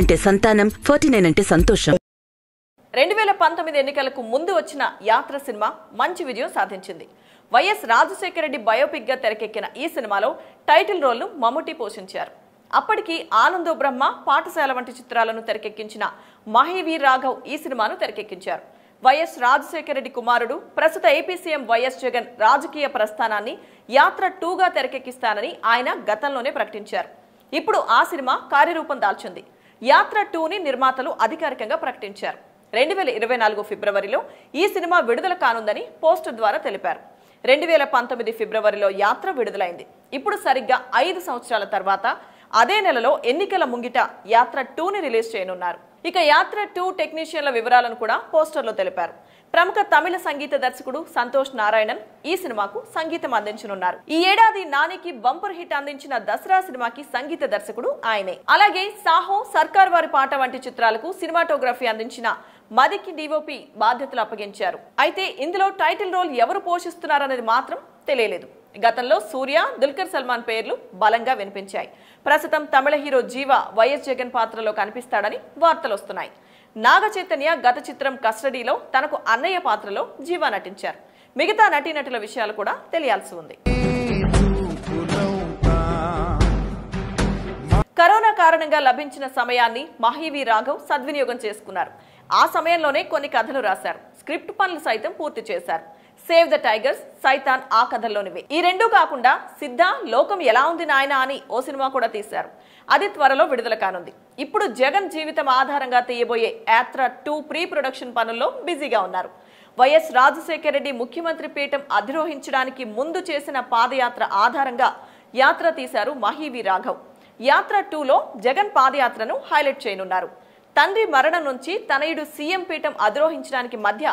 అంటే సంతానం ఫార్టీ అంటే సంతోషం రెండు వేల పంతొమ్మిది ఎన్నికలకు ముందు వచ్చిన యాత్ర సినిమా మంచి విజయం సాధించింది వైఎస్ రాజశేఖర రెడ్డి బయోపిక్ గా తెరకెక్కిన ఈ సినిమాలో టైటిల్ రోల్ ను మమ్ముటి పోషించారు అప్పటికి ఆనందో బ్రహ్మ పాఠశాల వంటి చిత్రాలను తెరకెక్కించిన మహేవీర్ రాఘవ్ ఈ సినిమాను తెరకెక్కించారు వైఎస్ రాజశేఖర రెడ్డి కుమారుడు ప్రస్తుత ఏపీ సీఎం వైఎస్ జగన్ రాజకీయ ప్రస్థానాన్ని యాత్ర టూగా తెరకెక్కిస్తానని ఆయన గతంలోనే ప్రకటించారు ఇప్పుడు ఆ సినిమా కార్యరూపం దాల్చింది యాత్ర టూని నిర్మాతలు అధికారికంగా ప్రకటించారు రెండు వేల ఇరవై నాలుగు ఫిబ్రవరిలో ఈ సినిమా విడుదల కానుందని పోస్టర్ ద్వారా తెలిపారు రెండు వేల పంతొమ్మిది ఫిబ్రవరిలో యాత్ర విడుదలైంది ఇప్పుడు సరిగ్గా ఐదు సంవత్సరాల తర్వాత అదే నెలలో ఎన్నికల ముంగిట యాత్ర టూని రిలీజ్ చేయనున్నారు ఇక యాత్ర టూ టెక్నీషియన్ల వివరాలను కూడా పోస్టర్లో తెలిపారు ప్రముఖ తమిళ సంగీత దర్శకుడు సంతోష్ నారాయణన్ ఈ సినిమాకు సంగీతం అందించనున్నారు ఈ ఏడాది నానికి బంపర్ హిట్ అందించిన దసరా సినిమాకి సంగీత దర్శకుడు ఆయనే అలాగే సాహో సర్కార్ వారి పాట వంటి చిత్రాలకు సినిమాటోగ్రఫీ అందించిన మదికి డిఓపి బాధ్యతలు అప్పగించారు అయితే ఇందులో టైటిల్ రోల్ ఎవరు పోషిస్తున్నారనేది మాత్రం తెలియలేదు గతంలో సూర్య దుల్కర్ సల్మాన్ పేర్లు బలంగా వినిపించాయి ప్రస్తుతం తమిళ హీరో జీవ వైఎస్ జగన్ పాత్రలో కనిపిస్తాడని వార్తలు వస్తున్నాయి నాగ చైతన్య గత చిత్రం కస్టడీలో తనకు అన్నయ్య పాత్రలో జీవ నటించారు మిగతా నటీనటుల విషయాలు కూడా తెలియాల్సి ఉంది కరోనా కారణంగా లభించిన సమయాన్ని మహీవి రాఘవ్ సద్వినియోగం చేసుకున్నారు ఆ సమయంలోనే కొన్ని కథలు రాశారు స్క్రిప్ట్ పనులు సైతం పూర్తి చేశారు సేవ్ ద టైగర్స్ సైతాన్ ఆ కథల్లోనివి ఈ రెండూ కాకుండా సిద్ధ లోకం ఎలా ఉంది నాయన అని ఓ సినిమా కూడా తీశారు అది త్వరలో విడుదల కానుంది ఇప్పుడు జగన్ జీవితం ఆధారంగా తీయబోయే యాత్ర టూ ప్రీ ప్రొడక్షన్ పనుల్లో బిజీగా ఉన్నారు వైఎస్ రాజశేఖర రెడ్డి ముఖ్యమంత్రి పీఠం అధిరోహించడానికి ముందు చేసిన పాదయాత్ర ఆధారంగా యాత్ర తీశారు మహీవి రాఘవ్ యాత్ర టూలో జగన్ పాదయాత్రను హైలైట్ చేయనున్నారు తండ్రి మరణం నుంచి తనయుడు సీఎం పీఠం అధిరోహించడానికి మధ్య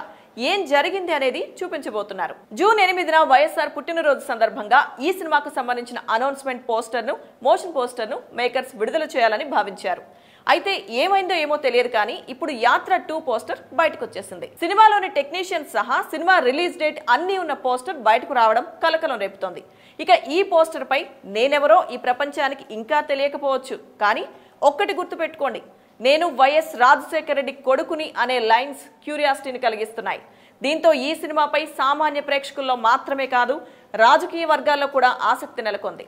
ఏం జరిగింది అనేది చూపించబోతున్నారు జూన్ ఎనిమిదిన వైఎస్ఆర్ పుట్టినరోజు సందర్భంగా ఈ సినిమాకు సంబంధించిన అనౌన్స్మెంట్ పోస్టర్ను మోషన్ పోస్టర్ను మేకర్స్ విడుదల చేయాలని భావించారు అయితే ఏమైందో ఏమో తెలియదు కానీ ఇప్పుడు యాత్ర టూ పోస్టర్ బయటకు వచ్చేసింది సినిమాలోని టెక్నీషియన్ సహా సినిమా రిలీజ్ డేట్ అన్ని ఉన్న పోస్టర్ బయటకు రావడం కలకలం రేపుతోంది ఇక ఈ పోస్టర్ పై నేనెవరో ఈ ప్రపంచానికి ఇంకా తెలియకపోవచ్చు కానీ ఒక్కటి గుర్తు పెట్టుకోండి నేను వైఎస్ రాజశేఖర రెడ్డి కొడుకుని అనే లైన్స్ క్యూరియాసిటీని కలిగిస్తున్నాయి దీంతో ఈ సినిమాపై సామాన్య ప్రేక్షకుల్లో మాత్రమే కాదు రాజకీయ వర్గాల్లో కూడా ఆసక్తి నెలకొంది